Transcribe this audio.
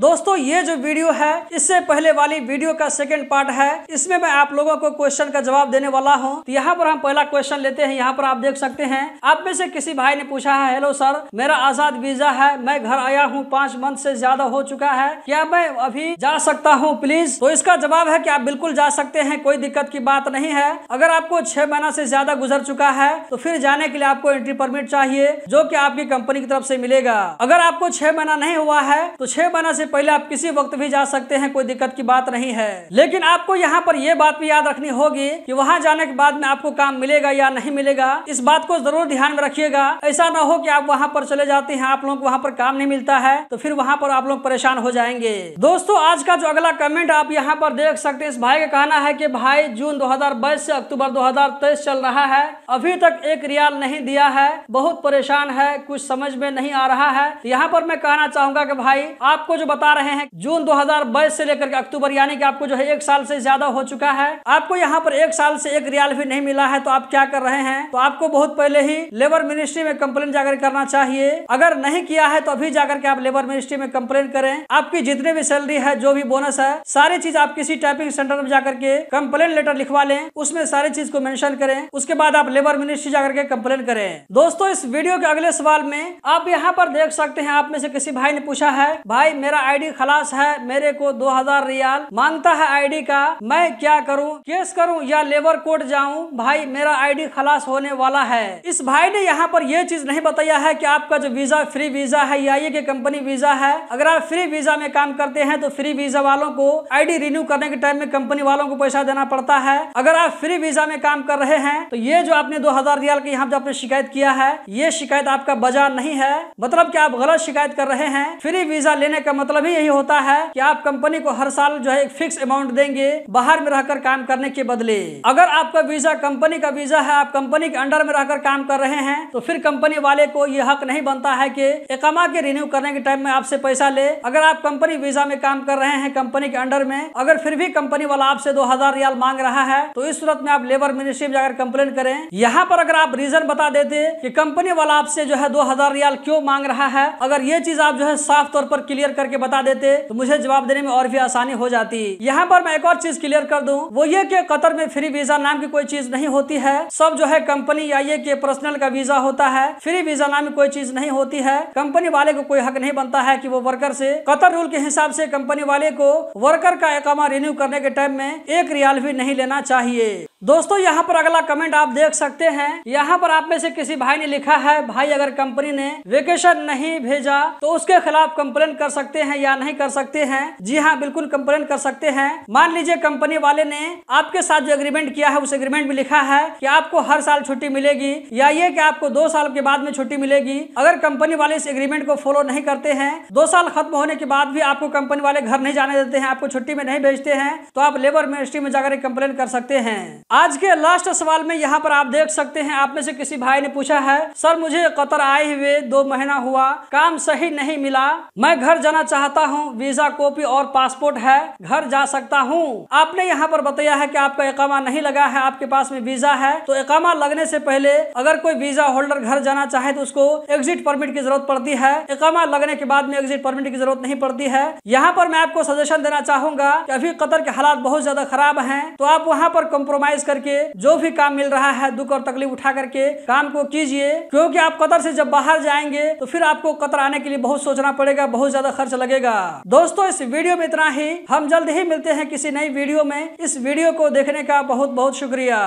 दोस्तों ये जो वीडियो है इससे पहले वाली वीडियो का सेकंड पार्ट है इसमें मैं आप लोगों को क्वेश्चन का जवाब देने वाला हूँ तो यहाँ पर हम पहला क्वेश्चन लेते हैं यहाँ पर आप देख सकते हैं आप में से किसी भाई ने पूछा है हेलो सर मेरा आजाद वीजा है मैं घर आया हूँ पांच मंथ से ज्यादा हो चुका है क्या मैं अभी जा सकता हूँ प्लीज तो इसका जवाब है की आप बिल्कुल जा सकते हैं कोई दिक्कत की बात नहीं है अगर आपको छह महीना से ज्यादा गुजर चुका है तो फिर जाने के लिए आपको एंट्री परमिट चाहिए जो की आपकी कंपनी की तरफ से मिलेगा अगर आपको छह महीना नहीं हुआ है तो छह महीना से पहले आप किसी वक्त भी जा सकते हैं कोई दिक्कत की बात नहीं है लेकिन आपको यहाँ पर यह बात भी याद रखनी होगी कि वहाँ जाने के बाद में आपको काम मिलेगा या नहीं मिलेगा इस बात को जरूर ध्यान में रखिएगा ऐसा ना हो कि आप वहाँ पर चले जाते हैं आप लोग वहाँ पर काम नहीं मिलता है तो फिर वहाँ पर आप लोग परेशान हो जाएंगे दोस्तों आज का जो अगला कमेंट आप यहाँ पर देख सकते इस भाई का कहना है की भाई जून दो से अक्टूबर दो चल रहा है अभी तक एक रियाल नहीं दिया है बहुत परेशान है कुछ समझ में नहीं आ रहा है तो यहाँ पर मैं कहना चाहूंगा की भाई आपको जो बता रहे हैं जून 2022 से लेकर के अक्टूबर यानी कि आपको जो है एक साल से ज्यादा हो चुका है आपको यहाँ पर एक साल से एक रियाल भी नहीं मिला है तो आप क्या कर रहे हैं तो आपको बहुत पहले ही लेबर मिनिस्ट्री में कम्प्लेन जाकर करना चाहिए अगर नहीं किया है तो अभी जाकर के आप लेबर मिनिस्ट्री में कम्प्लेन करें आपकी जितने भी सैलरी है जो भी बोनस है सारी चीज आप किसी टाइपिंग सेंटर में जाकर के कम्प्लेन लेटर लिखवा लें उसमें सारी चीज को मेंशन करें उसके बाद आप लेबर मिनिस्ट्री जाकर के कम्प्लेन करें दोस्तों इस वीडियो के अगले सवाल में आप यहाँ पर देख सकते हैं आप में से किसी भाई ने पूछा है भाई मेरा मेरा आईडी खलास है मेरे को 2000 रियाल मांगता है आईडी का मैं क्या करूं केस करूं या लेबर कोर्ट जाऊं भाई मेरा आईडी खलास होने वाला है इस भाई ने यहाँ पर यह चीज नहीं बताया है कि आपका जो वीजा फ्री वीजा है या ये कंपनी वीजा है अगर आप फ्री वीजा में काम करते हैं तो फ्री वीजा वालों को आई रिन्यू करने के टाइम में कंपनी वालों को पैसा देना पड़ता है अगर आप फ्री वीजा में काम कर रहे हैं तो ये जो आपने दो हजार रियाल की यहाँ जो आपने शिकायत किया है ये शिकायत आपका बजा नहीं है मतलब की आप गलत शिकायत कर रहे हैं फ्री वीजा लेने का मतलब मतलब ही यही होता है कि आप कंपनी को हर साल जो है एक फिक्स अमाउंट देंगे बाहर में रहकर काम करने के बदले अगर आपका वीजा कंपनी का वीजा है आप कंपनी के अंडर में रहकर काम कर रहे हैं तो फिर कंपनी वाले को यह हक नहीं बनता है कि एकमा के रिन्यू करने के टाइम में आपसे पैसा ले अगर आप कंपनी वीजा में काम कर रहे हैं कंपनी के अंडर में अगर फिर भी कंपनी वाला आपसे दो रियाल मांग रहा है तो इस सूरत में आप लेबर मिनिस्ट्री में जाकर कंप्लेन करें यहाँ पर अगर आप रीजन बता देते कि कंपनी वाला आपसे जो है दो हजार रियाल क्यों मांग रहा है अगर ये चीज आप जो है साफ तौर पर क्लियर करके करके बता देते तो मुझे जवाब देने में और भी आसानी हो जाती यहाँ पर मैं एक और चीज क्लियर कर दू वो ये की कतर में फ्री वीजा नाम की कोई चीज नहीं होती है सब जो है कंपनी या ये के पर्सनल का वीजा होता है फ्री वीजा नाम की कोई चीज नहीं होती है कंपनी वाले को कोई हक नहीं बनता है की वो वर्कर से कतर रूल के हिसाब से कंपनी वाले को वर्कर का एकामा रिन्यू करने के टाइम में एक रियाल भी नहीं लेना चाहिए दोस्तों यहाँ पर अगला कमेंट आप देख सकते हैं यहाँ पर आप में से किसी भाई ने लिखा है भाई अगर कंपनी ने वेकेशन नहीं भेजा तो उसके खिलाफ कंप्लेन कर सकते हैं या नहीं कर सकते हैं जी हाँ बिल्कुल कंप्लेन कर सकते हैं मान लीजिए कंपनी वाले ने आपके साथ जो एग्रीमेंट किया है उस एग्रीमेंट में लिखा है की आपको हर साल छुट्टी मिलेगी या ये की आपको दो साल के बाद में छुट्टी मिलेगी अगर कंपनी वाले इस एग्रीमेंट को फॉलो नहीं करते हैं दो साल खत्म होने के बाद भी आपको कंपनी वाले घर नहीं जाने देते हैं आपको छुट्टी में नहीं भेजते हैं तो आप लेबर मिनिस्ट्री में जाकर कंप्लेन कर सकते हैं आज के लास्ट सवाल में यहाँ पर आप देख सकते हैं आप में से किसी भाई ने पूछा है सर मुझे कतर आए हुए दो महीना हुआ काम सही नहीं मिला मैं घर जाना चाहता हूँ वीजा कॉपी और पासपोर्ट है घर जा सकता हूँ आपने यहाँ पर बताया है कि आपका एकामा नहीं लगा है आपके पास में वीजा है तो एकामा लगने से पहले अगर कोई वीजा होल्डर घर जाना चाहे तो उसको एग्जिट परमिट की जरूरत पड़ती है एकामा लगने के बाद में एग्जिट परमिट की जरूरत नहीं पड़ती है यहाँ पर मैं आपको सजेशन देना चाहूंगा की अभी कतर के हालात बहुत ज्यादा खराब है तो आप वहाँ पर कम्प्रोमाइज एक्सरसाइज करके जो भी काम मिल रहा है दुख और तकलीफ उठा करके काम को कीजिए क्योंकि आप कतर से जब बाहर जाएंगे तो फिर आपको कतर आने के लिए बहुत सोचना पड़ेगा बहुत ज्यादा खर्च लगेगा दोस्तों इस वीडियो में इतना ही हम जल्द ही मिलते हैं किसी नई वीडियो में इस वीडियो को देखने का बहुत बहुत शुक्रिया